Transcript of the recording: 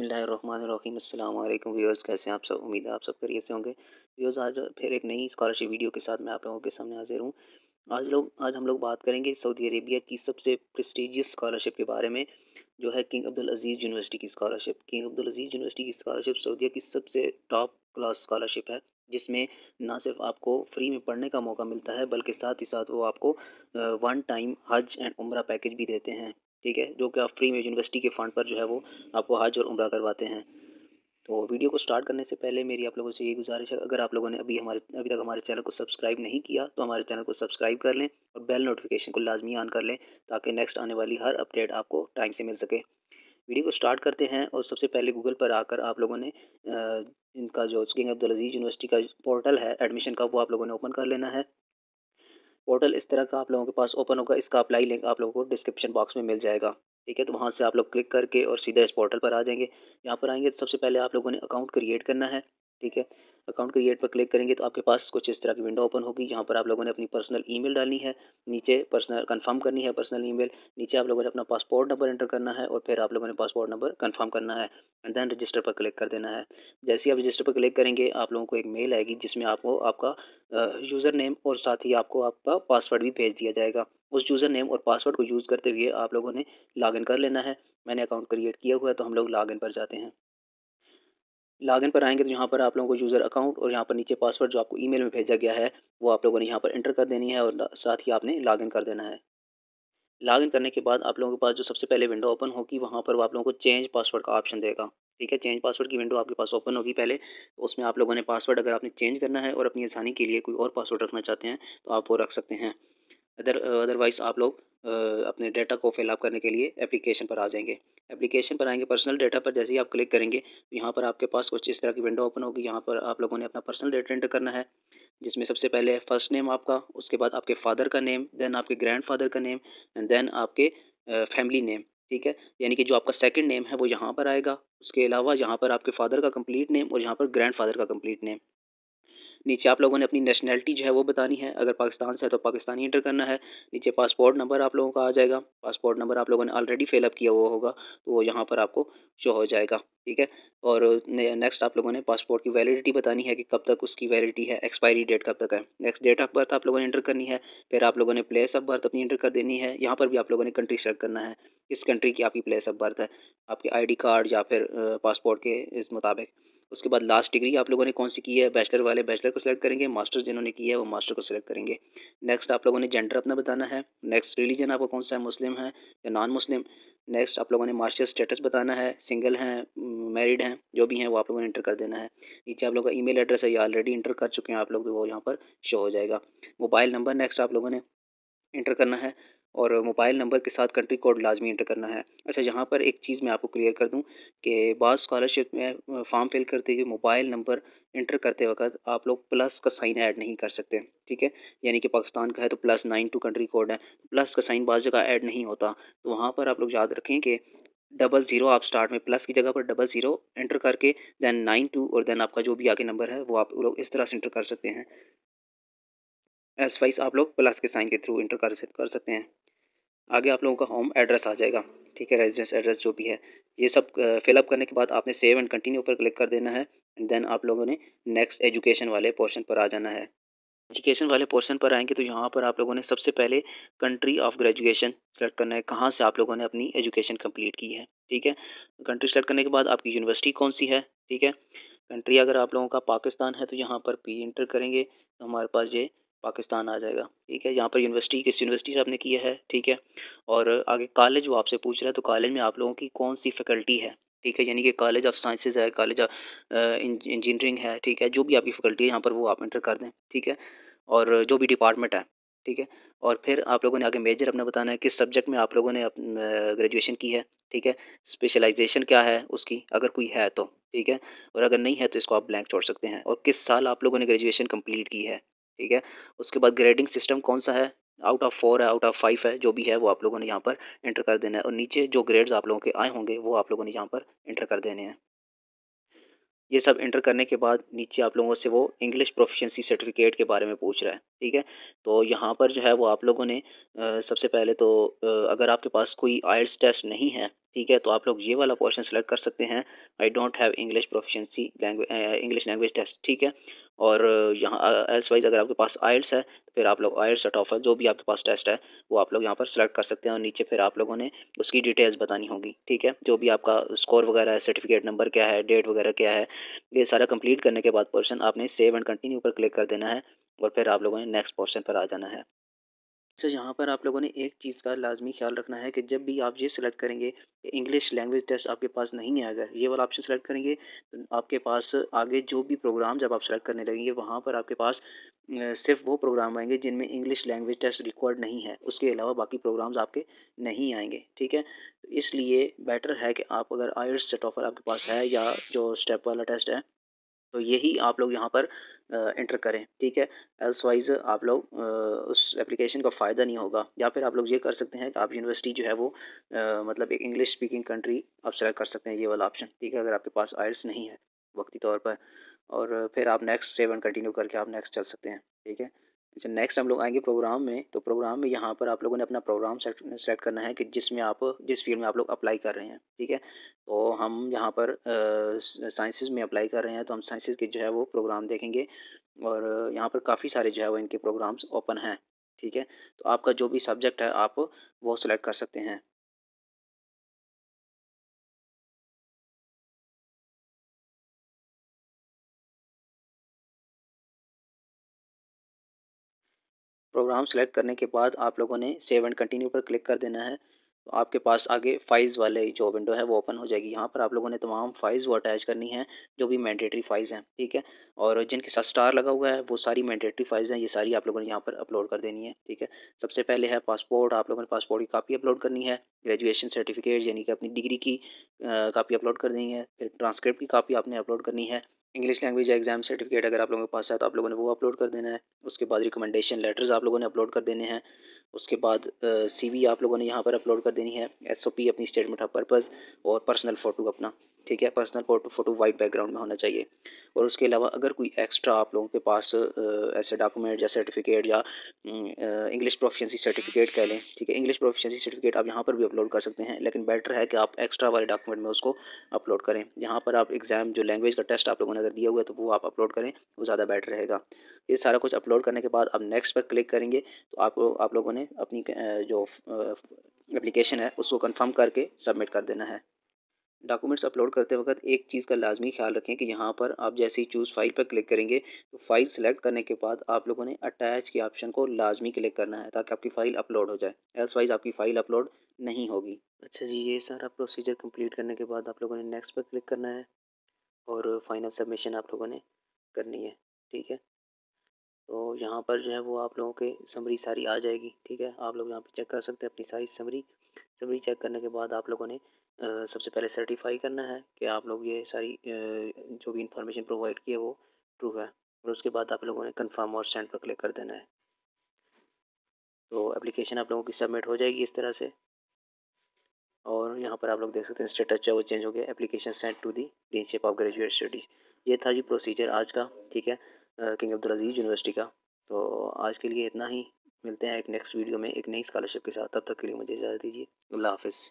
बसमिलकुम व्यवर्स कैसे हैं आप सब उम्मीद है आप सब करिए से होंगे व्यवर्स आज फिर एक नई स्कॉलरशिप वीडियो के साथ मैं आप लोगों के सामने हाजिर हूँ आज लोग आज हम लोग बात करेंगे सऊदी अरेबिया की सबसे प्रेस्टिजियस स्कॉलरशिप के बारे में जो है किंग अब्दुल अजीज़ यूनिवर्सिटी की scholarship King Abdul Aziz University की स्कॉलरशिप सऊदीया की सबसे टॉप क्लास स्कॉलरशिप है जिसमें ना सिर्फ आपको फ्री में पढ़ने का मौका मिलता है बल्कि साथ ही साथ वो आपको वन टाइम हज एंड उम्र पैकेज भी देते हैं ठीक है जो कि आप फ्री में यूनिवर्सिटी के फंड पर जो है वो आपको हज और उम्र करवाते हैं तो वीडियो को स्टार्ट करने से पहले मेरी आप लोगों से ये गुजारिश है अगर आप लोगों ने अभी हमारे अभी तक हमारे चैनल को सब्सक्राइब नहीं किया तो हमारे चैनल को सब्सक्राइब कर लें और बेल नोटिफिकेशन को लाजमी ऑन कर लें ताकि नेक्स्ट आने वाली हर अपडेट आपको टाइम से मिल सके वीडियो को स्टार्ट करते हैं और सबसे पहले गूगल पर आकर आप लोगों ने इनका जो किंग अब्दुल अजीज़ यूनिवर्सिटी का पोर्टल है एडमिशन का वो आप लोगों ने ओपन कर लेना है पोर्टल इस तरह का आप लोगों के पास ओपन होगा इसका अप्लाई लिंक आप लोगों को डिस्क्रिप्शन बॉक्स में मिल जाएगा ठीक है तो वहाँ से आप लोग क्लिक करके और सीधा इस पोर्टल पर आ जाएंगे यहाँ पर आएंगे तो सबसे पहले आप लोगों ने अकाउंट क्रिएट करना है ठीक है अकाउंट क्रिएट पर क्लिक करेंगे तो आपके पास कुछ इस तरह की विंडो ओपन होगी यहाँ पर आप लोगों ने अपनी पर्सनल ईमेल डालनी है नीचे पर्सनल कंफर्म करनी है पर्सनल ईमेल नीचे आप लोगों ने अपना पासपोर्ट नंबर एंटर करना है और फिर आप लोगों ने पासपोर्ट नंबर कन्फर्म करना है एंड देन रजिस्टर पर क्लिक कर देना है जैसे ही आप रजिस्टर पर क्लिक करेंगे आप लोगों को एक मेल आएगी जिसमें आपको आपका यूज़र नेम और साथ ही आपको आपका पासवर्ड भी भेज दिया जाएगा उस यूज़र नेम और पासवर्ड को यूज़ करते हुए आप लोगों ने लॉगिन कर लेना है मैंने अकाउंट क्रिएट किया हुआ है तो हम लोग लॉगिन पर जाते हैं लॉगिन पर आएंगे तो यहाँ पर आप लोगों को यूज़र अकाउंट और यहाँ पर नीचे पासवर्ड जो आपको ईमेल में भेजा गया है वो आप लोगों ने यहाँ पर एंटर कर देनी है और साथ ही आपने लॉगिन कर देना है लॉगिन करने के बाद आप लोगों के पास जो सबसे पहले विंडो ओपन होगी वहाँ पर वो आप लोगों को चेंज पासवर्ड का ऑप्शन देगा ठीक है चेंज पासवर्ड की विंडो आपके पास ओपन होगी पहले तो उसमें आप लोगों ने पासवर्ड अगर आपने चेंज करना है और अपनी आसानी के लिए कोई और पासवर्ड रखना चाहते हैं तो आप वो रख सकते हैं अदर अदरवाइज़ आप लोग अपने डाटा को फिलअप करने के लिए एप्लीकेशन पर आ जाएंगे एप्लीकेशन पर आएंगे पर्सनल डाटा पर जैसे ही आप क्लिक करेंगे तो यहाँ पर आपके पास कुछ इस तरह की विंडो ओपन होगी यहाँ पर आप लोगों ने अपना पर्सनल डेटा एंटर करना है जिसमें सबसे पहले फर्स्ट नेम आपका उसके बाद आपके फादर का नेम देन आपके ग्रैंड फादर का नेम एंड देन आपके फैमिली नेम ठीक है यानी कि जो आपका सेकंड नेम है वो यहाँ पर आएगा उसके अलावा यहाँ पर आपके फादर का कंप्लीट नेम और यहाँ पर ग्रैंड फादर का कंप्लीट नेम नीचे आप लोगों ने अपनी नेशनलिटी जो है वो बतानी है अगर पाकिस्तान से है तो पाकिस्तानी इंटर करना है नीचे पासपोर्ट नंबर आप लोगों का आ जाएगा पासपोर्ट नंबर आप लोगों ने ऑलरेडी फिलअप किया हुआ होगा तो वो यहाँ पर आपको शो हो जाएगा ठीक है और नेक्स्ट आप लोगों ने पासपोर्ट की वैलिडिटी बतानी है कि कब तक उसकी वैलिडिटी है एक्सपायरी डेट कब तक है नेक्स्ट डेट ऑफ बर्थ आप लोगों ने एंटर करनी है फिर आप लोगों ने प्लेस ऑफ बर्थ अपनी एंटर कर देनी है यहाँ पर भी आप लोगों ने कंट्री सेलेक्ट करना है किस कंट्री की आपकी प्लेस ऑफ बर्थ है आपके आई कार्ड या फिर पासपोर्ट के इस मुताबिक उसके बाद लास्ट डिग्री आप लोगों ने कौन सी की है बैचलर वाले बैचलर को सिलेक्ट करेंगे मास्टर्स जिन्होंने किया है वो मास्टर को सिलेक्ट करेंगे नेक्स्ट आप लोगों ने जेंडर अपना बताना है नेक्स्ट रिलीजन आपको कौन सा है मुस्लिम है या नॉन मुस्लिम नेक्स्ट आप लोगों ने मार्शल स्टेटस बताना है सिंगल हैं मैरिड हैं जो भी हैं वो आप लोगों ने इंटर कर देना है नीचे आप लोगों का ईमेल एड्रेस है ये ऑलरेडी इंटर कर चुके हैं आप लोग तो वो यहाँ पर शो हो जाएगा मोबाइल नंबर नेक्स्ट आप लोगों ने इंटर करना है और मोबाइल नंबर के साथ कंट्री कोड लाजमी इंटर करना है अच्छा यहाँ पर एक चीज़ मैं आपको क्लियर कर दूँ कि बाद स्कॉलरशिप में फॉर्म फिल करते हुए मोबाइल नंबर इंटर करते वक्त आप लोग प्लस का साइन ऐड नहीं कर सकते ठीक है यानी कि पाकिस्तान का है तो plus nine two country code है प्लस का साइन बाद जगह ऐड नहीं होता तो वहाँ पर आप लोग याद रखें कि डबल ज़ीरो आप स्टार्ट में प्लस की जगह पर डबल ज़ीरो एंटर करके दैन नाइन टू और दैन आपका जो भी आगे नंबर है वो आप लोग इस तरह से इंटर कर सकते हैं एस वाइज आप लोग प्लस के साइन के थ्रू इंटर कर सकते हैं आगे आप लोगों का होम एड्रेस आ जाएगा ठीक है रेजिडेंस एड्रेस जो भी है ये सब फिलअप करने के बाद आपने सेव एंड कंटिन्यू पर क्लिक कर देना है एंड देन आप लोगों ने नेक्स्ट एजुकेशन वाले पोर्शन पर आ जाना है एजुकेशन वाले पोर्शन पर आएंगे तो यहाँ पर आप लोगों ने सबसे पहले कंट्री ऑफ ग्रेजुएशन सेलेक्ट करना है कहाँ से आप लोगों ने अपनी एजुकेशन कंप्लीट की है ठीक है कंट्री सेलेक्ट करने के बाद आपकी यूनिवर्सिटी कौन सी है ठीक है कंट्री अगर आप लोगों का पाकिस्तान है तो यहाँ पर पी इंटर करेंगे तो हमारे पास ये पाकिस्तान आ जाएगा ठीक है यहाँ पर यूनिवर्सिटी किस यूनिवर्सिटी से आपने किया है ठीक है और आगे कॉलेज वो आपसे पूछ रहा है तो कॉलेज में आप लोगों की कौन सी फैकल्टी है ठीक है यानी कि कॉलेज ऑफ साइंसेज है कॉलेज ऑफ इंजीनियरिंग है ठीक है जो भी आपकी फैकल्टी है यहाँ पर वो आप इंटर कर दें ठीक है और जो भी डिपार्टमेंट है ठीक है और फिर आप लोगों ने आगे मेजर अपना बताना है किस सब्जेक्ट में आप लोगों ने ग्रेजुएशन की है ठीक है स्पेशलाइजेशन क्या है उसकी अगर कोई है तो ठीक है और अगर नहीं है तो इसको आप ब्लैंक छोड़ सकते हैं और किस साल आप लोगों ने ग्रेजुएशन कंप्लीट की है ठीक है उसके बाद ग्रेडिंग सिस्टम कौन सा है आउट ऑफ फोर है आउट ऑफ फाइव है जो भी है वो आप लोगों ने यहाँ पर इंटर कर देना है और नीचे जो ग्रेड्स आप लोगों के आए होंगे वो आप लोगों ने यहाँ पर इंटर कर देने हैं ये सब इंटर करने के बाद नीचे आप लोगों से वो इंग्लिश प्रोफिशेंसी सर्टिफिकेट के बारे में पूछ रहा है ठीक है तो यहाँ पर जो है वो आप लोगों ने आ, सबसे पहले तो आ, अगर आपके पास कोई आयल्स टेस्ट नहीं है ठीक है तो आप लोग ये वाला क्वेश्चन सेलेक्ट कर सकते हैं I don't have English proficiency language English language test ठीक है और यहाँ एल्स वाइज अगर आपके पास आइल्स है तो फिर आप लोग आइल्स या है जो भी आपके पास टेस्ट है वो आप लोग यहाँ पर सेलेक्ट कर सकते हैं और नीचे फिर आप लोगों ने उसकी डिटेल्स बतानी होगी ठीक है जो भी आपका स्कोर वगैरह है सर्टिफिकेट नंबर क्या है डेट वगैरह क्या है ये सारा कंप्लीट करने के बाद पोर्शन आपने सेव एंड कंटिन्यू पर क्लिक कर देना है और फिर आप लोगों ने नेक्स्ट पोर्शन पर आ जाना है सर यहाँ पर आप लोगों ने एक चीज़ का लाजमी ख्याल रखना है कि जब भी आप ये सिलेक्ट करेंगे कि इंग्लिश लैंग्वेज टेस्ट आपके पास नहीं है अगर ये वाला ऑप्शन सिलेक्ट करेंगे तो आपके पास आगे जो भी प्रोग्राम जब आप सेलेक्ट करने लगेंगे वहाँ पर आपके पास सिर्फ वो प्रोग्राम आएंगे जिनमें इंग्लिश लैंग्वेज टेस्ट रिकॉर्ड नहीं है उसके अलावा बाकी प्रोग्राम्स आपके नहीं आएंगे ठीक है तो इसलिए बेटर है कि आप अगर आयर्स सेट ऑफर आपके पास है या जो स्टेप वाला टेस्ट है तो यही आप लोग यहाँ पर इंटर करें ठीक है एल्स वाइज आप लोग उस एप्लीकेशन का फ़ायदा नहीं होगा या फिर आप लोग ये कर सकते हैं कि आप यूनिवर्सिटी जो है वो आ, मतलब एक इंग्लिश स्पीकिंग कंट्री आप सेलेक्ट कर सकते हैं ये वाला ऑप्शन ठीक है अगर आपके पास आयर्स नहीं है वक्ती तौर पर और फिर आप नेक्स्ट सेवन कंटिन्यू करके आप नेक्स्ट चल सकते हैं ठीक है अच्छा नेक्स्ट हम लोग आएंगे प्रोग्राम में तो प्रोग्राम में यहाँ पर आप लोगों ने अपना प्रोग्राम सेट सेट करना है कि जिसमें आप जिस फील्ड में आप लोग अप्लाई कर रहे हैं ठीक है तो हम यहाँ पर साइंसेज में अप्लाई कर रहे हैं तो हम साइंसेज के जो है वो प्रोग्राम देखेंगे और यहाँ पर काफ़ी सारे जो है वो इनके प्रोग्राम्स ओपन हैं ठीक है तो आपका जो भी सब्जेक्ट है आप वो सिलेक्ट कर सकते हैं प्रोग्राम सेलेक्ट करने के बाद आप लोगों ने सेव एंड कंटिन्यू पर क्लिक कर देना है तो आपके पास आगे फाइल्स वाले जो विंडो है वो ओपन हो जाएगी यहाँ पर आप लोगों ने तमाम फाइल्स वो अटैच करनी है जो भी मैंडेटरी फाइल्स हैं ठीक है और जिनके साथ स्टार लगा हुआ है वो सारी मैंडेटरी फाइल्स हैं ये सारी आप लोगों ने यहाँ पर अपलोड कर देनी है ठीक है सबसे पहले है पासपोर्ट आप लोगों ने पासपोर्ट की कापी अपलोड करनी है ग्रेजुएशन सर्टिफिकेट यानी कि अपनी डिग्री की कापी अपलोड करनी है फिर ट्रांसक्रिप्ट की कापी आपने अपलोड करनी है इंग्लिश लैंग्वेज एग्जाम सर्टिफिकेट अगर आप लोगों के पास है तो आप लोगों ने वो अपलोड कर देना है उसके बाद रिकमेंडेशन लेटर्स आप लोगों ने अपलोड कर देने हैं उसके बाद सीवी आप लोगों ने यहाँ पर अपलोड कर देनी है एसओपी अपनी स्टेटमेंट ऑफ पर्पज़ और पर्सनल फ़ोटो अपना ठीक है personal photo photo white background में होना चाहिए और उसके अलावा अगर कोई एक्स्ट्रा आप लोगों के पास ऐसे डॉक्यूमेंट या सर्टिफिकेट या इंग्लिश प्रोफिशेंसी सर्टिफिकेट कह लें ठीक है इंग्लिश प्रोफिशेंसी सर्टिफिकेट आप यहाँ पर भी अपलोड कर सकते हैं लेकिन बेटर है कि आप एक्स्ट्रा वाले डॉक्यूमेंट में उसको अपलोड करें यहाँ पर आप एग्ज़ाम जो लैंग्वेज का टेस्ट आप लोगों ने अगर दिया हुआ है तो वो आप अपलोड करें वो ज़्यादा बेटर रहेगा ये सारा कुछ अपलोड करने के बाद आप नेक्स्ट पर क्लिक करेंगे तो आप आप लोगों ने अपनी जो एप्लीकेशन है उसको कंफर्म करके सबमिट कर देना है डॉक्यूमेंट्स अपलोड करते वक्त एक चीज़ का लाजमी ख्याल रखें कि यहाँ पर आप जैसे ही चूज़ फाइल पर क्लिक करेंगे तो फाइल सेलेक्ट करने के बाद आप लोगों ने अटैच के ऑप्शन को लाजमी क्लिक करना है ताकि आपकी फ़ाइल अपलोड हो जाए एल्स वाइज आपकी फ़ाइल अपलोड नहीं होगी अच्छा जी ये सारा प्रोसीजर कम्प्लीट करने के बाद आप लोगों ने नेक्स्ट पर क्लिक करना है और फाइनल सबमिशन आप लोगों ने करनी है ठीक है तो यहाँ पर जो है वो आप लोगों के समरी सारी आ जाएगी ठीक है आप लोग यहाँ पे चेक कर सकते हैं अपनी सारी समरी समरी चेक करने के बाद आप लोगों ने आ, सबसे पहले सर्टिफाई करना है कि आप लोग ये सारी आ, जो भी इंफॉर्मेशन प्रोवाइड की है वो ट्रू है और उसके बाद आप लोगों ने कन्फर्म और सेंड पर क्लिक कर देना है तो एप्लीकेशन आप लोगों की सबमिट हो जाएगी इस तरह से और यहाँ पर आप लोग देख सकते हैं स्टेटस जो है वो चेंज हो गया application send to the deanship of graduate studies ये था जी प्रोसीजर आज का ठीक है किंग अब्दुल अजीज़ यूनिवर्सिटी का तो आज के लिए इतना ही मिलते हैं एक नेक्स्ट वीडियो में एक नई स्कॉलरशिप के साथ तब तक के लिए मुझे इजाज़त दीजिए अल्लाह हाफिज़